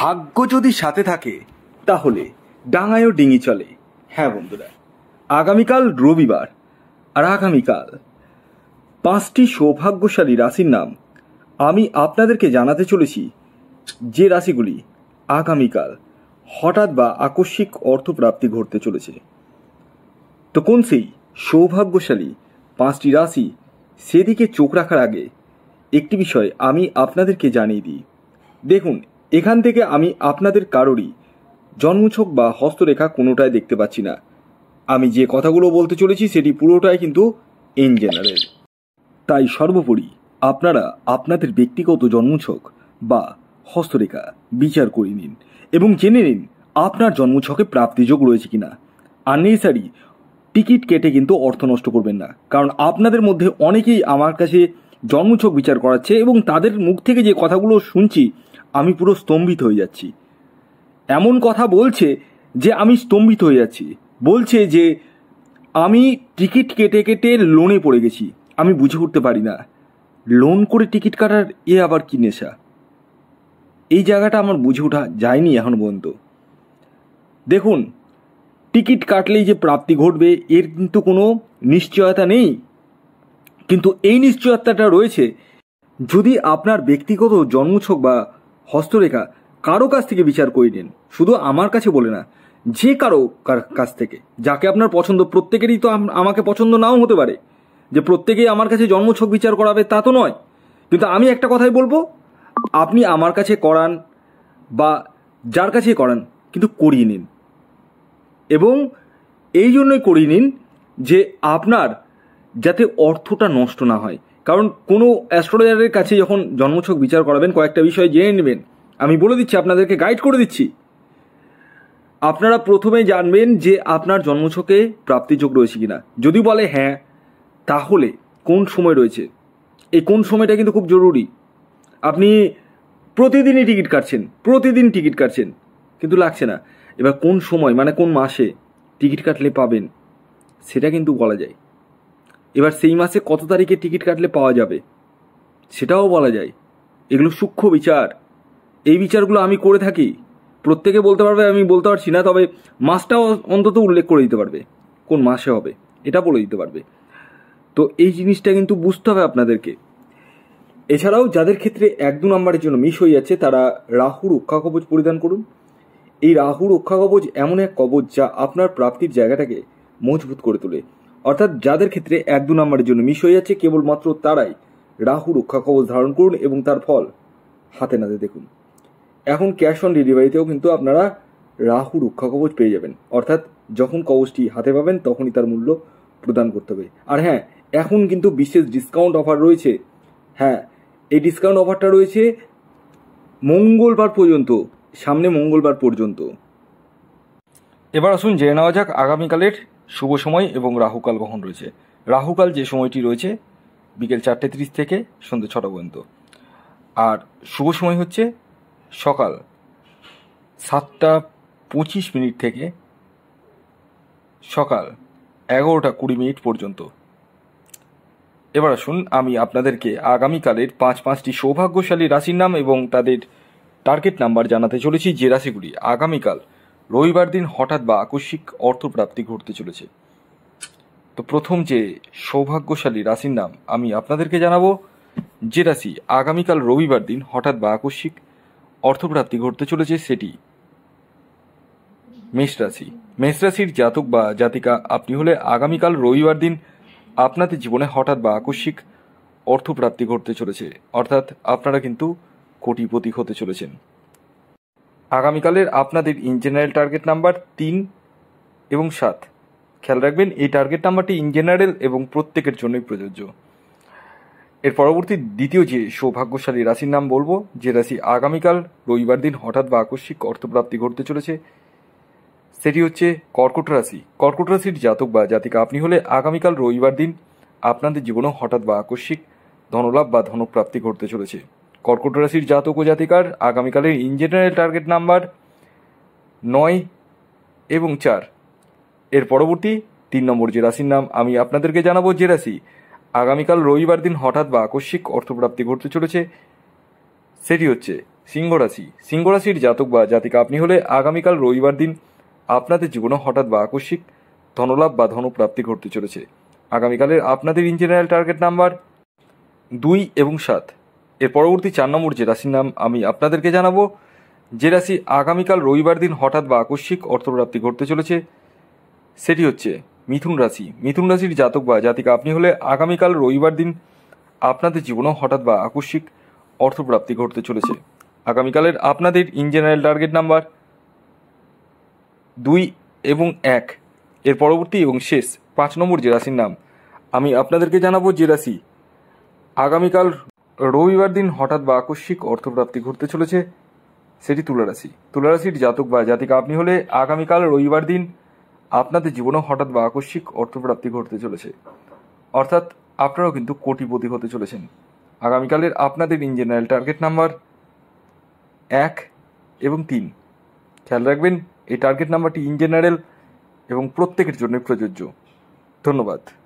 ভাগ্য যদি সাথে থাকে তাহলে ডাঙায়ও ডিঙি চলে হ্যাঁ বন্ধুরা আগামীকাল রবিবার আর আগামীকাল পাঁচটি সৌভাগ্যশালী রাশির নাম আমি আপনাদেরকে জানাতে চলেছি যে রাশিগুলি আগামীকাল হঠাৎ বা আকস্মিক অর্থপ্রাপ্তি ঘটতে চলেছে তো কোন সেই সৌভাগ্যশালী পাঁচটি রাশি সেদিকে চোখ রাখার আগে একটি বিষয় আমি আপনাদেরকে জানিয়ে দিই দেখুন এখান থেকে আমি আপনাদের কারোরই জন্মছক বা হস্তরেখা কোনোটাই দেখতে পাচ্ছি না আমি যে কথাগুলো বলতে চলেছি সেটি পুরোটাই কিন্তু ইন জেনারেল তাই সর্বোপরি আপনারা আপনাদের ব্যক্তিগত জন্মছক বা হস্তরেখা বিচার করে নিন এবং জেনে নিন আপনার জন্মছকে প্রাপ্তিযোগ রয়েছে কি না আননেসারি টিকিট কেটে কিন্তু অর্থ নষ্ট করবেন না কারণ আপনাদের মধ্যে অনেকেই আমার কাছে জন্মছক বিচার করাচ্ছে এবং তাদের মুখ থেকে যে কথাগুলো শুনছি আমি পুরো স্তম্ভিত হয়ে যাচ্ছি এমন কথা বলছে যে আমি স্তম্ভিত হয়ে যাচ্ছি বলছে যে আমি টিকিট কেটে কেটে লোনে পড়ে গেছি আমি বুঝে উঠতে পারি না লোন করে টিকিট কাটার এ আবার কী নেশা এই জায়গাটা আমার বুঝে ওঠা যায়নি এখন পর্যন্ত দেখুন টিকিট কাটলেই যে প্রাপ্তি ঘটবে এর কিন্তু কোনো নিশ্চয়তা নেই কিন্তু এই নিশ্চয়তাটা রয়েছে যদি আপনার ব্যক্তিগত জন্মছক বা হস্তরেখা কারো কাছ থেকে বিচার করে নিন শুধু আমার কাছে বলে না যে কারো কাছ থেকে যাকে আপনার পছন্দ প্রত্যেকেরই তো আমাকে পছন্দ নাও হতে পারে যে প্রত্যেকেই আমার কাছে জন্মছক বিচার করাবে তা তো নয় কিন্তু আমি একটা কথাই বলবো আপনি আমার কাছে করান বা যার কাছেই করান কিন্তু করিয়ে নিন এবং এই জন্যই করিয়ে নিন যে আপনার যাতে অর্থটা নষ্ট না হয় কারণ কোনো অ্যাস্ট্রোলজারের কাছে যখন জন্মছক বিচার করাবেন কয়েকটা বিষয় জেনে নেবেন আমি বলে দিচ্ছি আপনাদেরকে গাইড করে দিচ্ছি আপনারা প্রথমে জানবেন যে আপনার জন্মছকে প্রাপ্তিযোগ রয়েছে কিনা যদি বলে হ্যাঁ তাহলে কোন সময় রয়েছে এই কোন সময়টা কিন্তু খুব জরুরি আপনি প্রতিদিনই টিকিট কাটছেন প্রতিদিন টিকিট কাটছেন কিন্তু লাগছে না এবার কোন সময় মানে কোন মাসে টিকিট কাটলে পাবেন সেটা কিন্তু বলা যায় এবার সেই মাসে কত তারিখে টিকিট কাটলে পাওয়া যাবে সেটাও বলা যায় এগুলো সূক্ষ্ম বিচার এই বিচারগুলো আমি করে থাকি প্রত্যেকে বলতে পারবে আমি বলতে পারছি না তবে মাসটাও অন্তত উল্লেখ করে দিতে পারবে কোন মাসে হবে এটা বলে দিতে পারবে তো এই জিনিসটা কিন্তু বুঝতে হবে আপনাদেরকে এছাড়াও যাদের ক্ষেত্রে এক দু নম্বরের জন্য মিস হয়ে যাচ্ছে তারা রাহু রক্ষা কবচ পরিধান করুন এই রাহু রক্ষা কবচ এমন এক কবচ যা আপনার প্রাপ্তির জায়গাটাকে মজবুত করে তোলে অর্থাৎ যাদের ক্ষেত্রে এক দু নম্বরের জন্য মিস হয়ে যাচ্ছে কেবলমাত্র তারাই রাহু রক্ষা কবচ ধারণ করুন এবং তার ফল হাতে নাতে দেখুন এখন ক্যাশ অন ডেলিভারিতেও কিন্তু আপনারা রাহু রক্ষা কবচ পেয়ে যাবেন অর্থাৎ যখন কবচটি হাতে পাবেন তখনই তার মূল্য প্রদান করতে হবে আর হ্যাঁ এখন কিন্তু বিশেষ ডিসকাউন্ট অফার রয়েছে হ্যাঁ এই ডিসকাউন্ট অফারটা রয়েছে মঙ্গলবার পর্যন্ত সামনে মঙ্গলবার পর্যন্ত এবার আসুন জেনে নেওয়া যাক আগামীকালের শুভ সময় এবং রাহুকাল গ্রহণ রয়েছে রাহুকাল যে সময়টি রয়েছে বিকেল চারটে তিরিশ থেকে সন্ধ্যে ছটা পর্যন্ত আর শুভ সময় হচ্ছে সকাল সাতটা পঁচিশ মিনিট থেকে সকাল এগারোটা কুড়ি মিনিট পর্যন্ত এবার আসুন আমি আপনাদেরকে আগামীকালের পাঁচ পাঁচটি সৌভাগ্যশালী রাশির নাম এবং তাদের টার্গেট নাম্বার জানাতে চলেছি যে রাশিগুলি আগামীকাল রবিবার দিন হঠাৎ বা আকস্মিক অর্থপ্রাপ্তি ঘটতে চলেছে তো প্রথম যে সৌভাগ্যশালী রাশির নাম আমি আপনাদেরকে জানাবো যে রাশি আগামীকাল রবিবার দিন হঠাৎ বা আকস্মিক অর্থপ্রাপ্তি ঘটতে চলেছে সেটি মেষ রাশি মেষ রাশির জাতক বা জাতিকা আপনি হলে আগামীকাল রবিবার দিন আপনাদের জীবনে হঠাৎ বা আকস্মিক অর্থপ্রাপ্তি ঘটতে চলেছে অর্থাৎ আপনারা কিন্তু কোটিপতি হতে চলেছেন আগামীকালের আপনাদের ইন জেনারেল টার্গেট নাম্বার তিন এবং সাত খেয়াল রাখবেন এই টার্গেট নাম্বারটি ইন জেনারেল এবং প্রত্যেকের জন্যই প্রযোজ্য এর পরবর্তী দ্বিতীয় যে সৌভাগ্যশালী রাশির নাম বলবো যে রাশি আগামীকাল রবিবার দিন হঠাৎ বা আকস্মিক অর্থপ্রাপ্তি ঘটতে চলেছে সেটি হচ্ছে কর্কট রাশি কর্কট রাশির জাতক বা জাতিকা আপনি হলে আগামীকাল রবিবার দিন আপনাদের জীবনে হঠাৎ বা আকস্মিক ধনলাভ বা ধনপ্রাপ্তি ঘটতে চলেছে কর্কট রাশির জাতক ও জাতিকার আগামীকালের ইন জেনারেল টার্গেট নাম্বার নয় এবং চার এর পরবর্তী তিন নম্বর যে রাশির নাম আমি আপনাদেরকে জানাবো যে রাশি আগামীকাল রবিবার দিন হঠাৎ বা আকস্মিক অর্থপ্রাপ্তি ঘটতে চলেছে সেটি হচ্ছে সিংহরাশি সিংহরাশির রাশির জাতক বা জাতিকা আপনি হলে আগামীকাল রবিবার দিন আপনাদের জীবনে হঠাৎ বা আকস্মিক ধনলাভ বা ধনপ্রাপ্তি ঘটতে চলেছে আগামীকালের আপনাদের ইন জেনারেল টার্গেট নাম্বার দুই এবং সাত এর পরবর্তী চার নম্বর যে রাশির নাম আমি আপনাদেরকে জানাবো যে রাশি আগামীকাল রবিবার দিন হঠাৎ বা আকস্মিক অর্থপ্রাপ্তি ঘটতে চলেছে সেটি হচ্ছে মিথুন রাশি মিথুন রাশির জাতক বা জাতিকা আপনি হলে আগামীকাল রবিবার দিন আপনাদের জীবনে হঠাৎ বা আকস্মিক অর্থপ্রাপ্তি ঘটতে চলেছে আগামীকালের আপনাদের ইন জেনারেল টার্গেট নাম্বার দুই এবং এক এর পরবর্তী এবং শেষ পাঁচ নম্বর যে রাশির নাম আমি আপনাদেরকে জানাবো যে রাশি আগামীকাল রবিবার দিন হঠাৎ বা আকস্মিক অর্থপ্রাপ্তি ঘটতে চলেছে সেটি তুলারাশি তুলারাশির জাতক বা জাতিকা আপনি হলে আগামীকাল রবিবার দিন আপনাদের জীবনে হঠাৎ বা আকস্মিক অর্থপ্রাপ্তি ঘটতে চলেছে অর্থাৎ আপনারাও কিন্তু কোটিপতি হতে চলেছেন আগামীকালের আপনাদের ইন জেনারেল টার্গেট নাম্বার এক এবং তিন খেয়াল রাখবেন এই টার্গেট নাম্বারটি ইন জেনারেল এবং প্রত্যেকের জন্য প্রযোজ্য ধন্যবাদ